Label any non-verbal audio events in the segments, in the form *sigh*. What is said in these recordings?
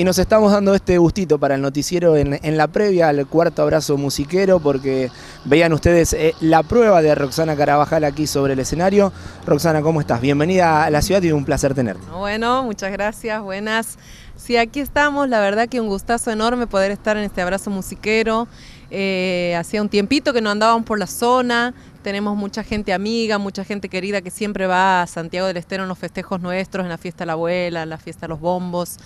Y nos estamos dando este gustito para el noticiero en, la previa al cuarto abrazo musiquero, porque veían ustedes eh, la prueba de Roxana Carabajal aquí sobre el escenario. Roxana, ¿cómo estás? Bienvenida a la ciudad y un placer tenerte. Bueno, muchas gracias, buenas. Sí, aquí estamos, la verdad que un gustazo enorme poder estar en este abrazo musiquero. Eh, hacía un tiempito que no andábamos por la zona, tenemos mucha gente amiga, mucha gente querida que siempre va a Santiago del Estero en los festejos nuestros, en la fiesta de la abuela, en la fiesta de los bombos.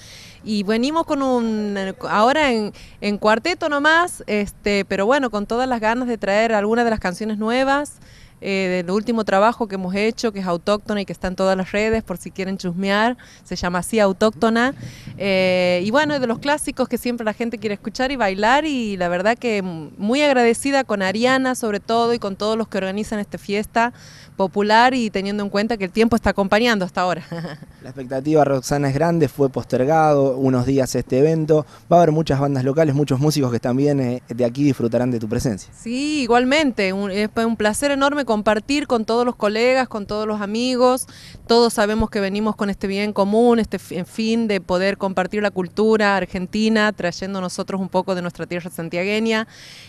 Y venimos con un, ahora en, en cuarteto nomás, este, pero bueno, con todas las ganas de traer algunas de las canciones nuevas. Eh, del último trabajo que hemos hecho, que es autóctona y que está en todas las redes, por si quieren chusmear, se llama así autóctona. Eh, y bueno, de los clásicos que siempre la gente quiere escuchar y bailar, y la verdad que muy agradecida con Ariana sobre todo y con todos los que organizan esta fiesta popular y teniendo en cuenta que el tiempo está acompañando hasta ahora. *laughs* La expectativa Roxana es grande, fue postergado unos días este evento. Va a haber muchas bandas locales, muchos músicos que también eh, de aquí disfrutarán de tu presencia. Sí, igualmente. es eh, un placer enorme compartir con todos los colegas, con todos los amigos. Todos sabemos que venimos con este bien común, este fin de poder compartir la cultura argentina, trayendo nosotros un poco de nuestra tierra santiagueña.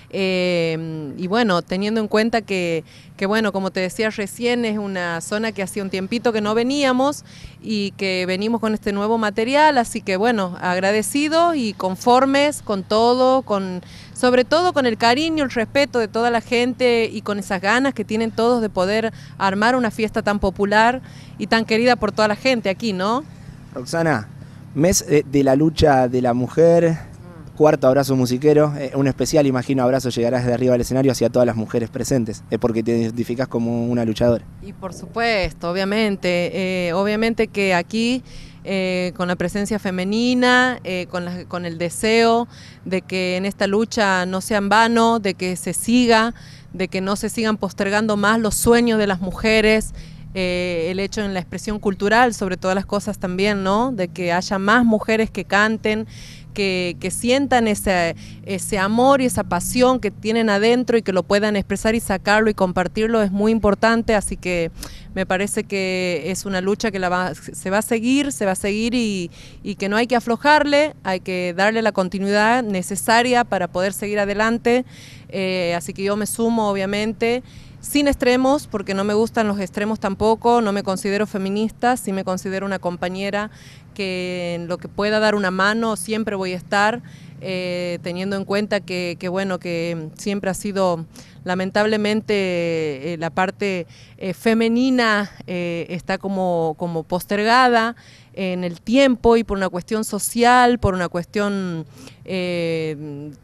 Eh, y bueno, teniendo en cuenta que, que, bueno, como te decía recién, es una zona que hacía un tiempito que no veníamos y que venimos con este nuevo material, así que bueno, agradecidos y conformes con todo, con sobre todo con el cariño, el respeto de toda la gente y con esas ganas que tienen todos de poder armar una fiesta tan popular y tan querida por toda la gente aquí, ¿no? Roxana, mes eh, de la lucha de la mujer, Cuarto abrazo musiquero, eh, un especial, imagino, abrazo llegará desde arriba del escenario hacia todas las mujeres presentes, es eh, porque te identificas como una luchadora. Y por supuesto, obviamente, eh, obviamente que aquí con la presencia femenina, con, con el deseo de que en esta lucha no sea en vano, de que se siga, de que no se sigan postergando más los sueños de las mujeres. Eh, el hecho en la expresión cultural, sobre todas las cosas también, ¿no? De que haya más mujeres que canten, que, sientan ese, ese amor y esa pasión que tienen adentro y que lo puedan expresar y sacarlo y compartirlo es muy importante, así que me parece que es una lucha que se va a seguir, se va a seguir y, y, que no hay que aflojarle, hay que darle la continuidad necesaria para poder seguir adelante, eh, así que yo me sumo obviamente sin extremos, porque no me gustan los extremos tampoco, no me considero feminista, sí me considero una compañera que en lo que pueda dar una mano siempre voy a estar, eh, teniendo en cuenta que, bueno, que siempre ha sido lamentablemente eh, la parte eh, femenina está como, como postergada en el tiempo y por una cuestión social, por una cuestión eh,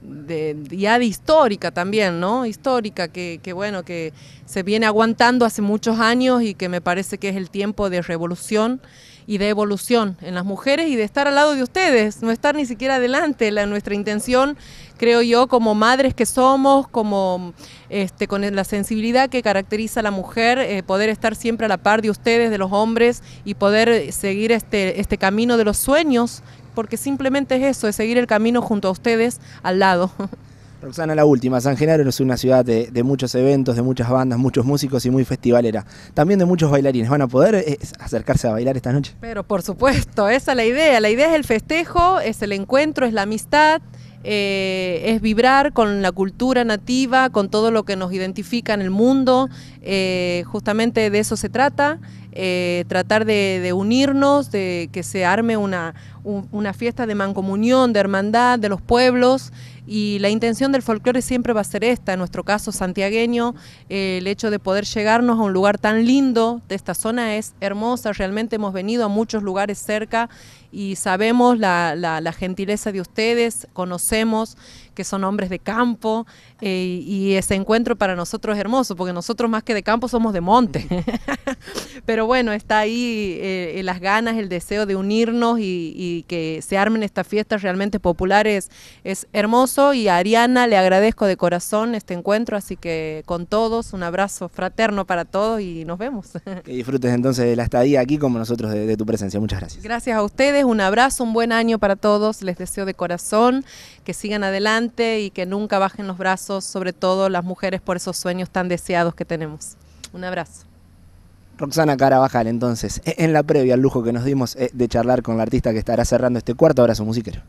de, ya de histórica también, ¿no? Histórica, que, bueno, que se viene aguantando hace muchos años y que me parece que es el tiempo de revolución y de evolución en las mujeres y de estar al lado de ustedes, no estar ni siquiera adelante. La, nuestra intención, creo yo, como madres que somos, como este, con la sensibilidad que caracteriza a la mujer, eh, poder estar siempre a la par de ustedes, de los hombres y poder seguir este, este camino de los sueños porque simplemente es eso, es seguir el camino junto a ustedes al lado. *laughs* Roxana, la última. San Genaro es una ciudad de, muchos eventos, de muchas bandas, muchos músicos y muy festivalera. También de muchos bailarines. ¿Van a poder eh, acercarse a bailar esta noche? Pero por supuesto, esa es la idea. La idea es el festejo, es el encuentro, es la amistad. Eh, es vibrar con la cultura nativa, con todo lo que nos identifica en el mundo, eh, justamente de eso se trata eh, tratar de, unirnos, de que se arme una, una fiesta de mancomunión, de hermandad, de los pueblos y la intención del folclore siempre va a ser esta, en nuestro caso santiagueño, eh, el hecho de poder llegarnos a un lugar tan lindo de esta zona es hermosa, realmente hemos venido a muchos lugares cerca y sabemos la, gentileza de ustedes, conocemos que son hombres de campo eh, y ese encuentro para nosotros es hermoso, porque nosotros más que de campo somos de monte, *laughs* pero pero bueno, está ahí eh, las ganas, el deseo de unirnos y, que se armen estas fiestas realmente populares. Es hermoso y a Ariana le agradezco de corazón este encuentro, así que con todos, un abrazo fraterno para todos y nos vemos. *laughs* Que disfrutes entonces de la estadía aquí como nosotros de tu presencia. Muchas gracias. Gracias a ustedes, un abrazo, un buen año para todos. Les deseo de corazón que sigan adelante y que nunca bajen los brazos, sobre todo las mujeres por esos sueños tan deseados que tenemos. Un abrazo. Roxana Carabajal, entonces, e-, en la previa, al lujo que nos dimos eh, de charlar con la artista que estará cerrando este cuarto su musiquero.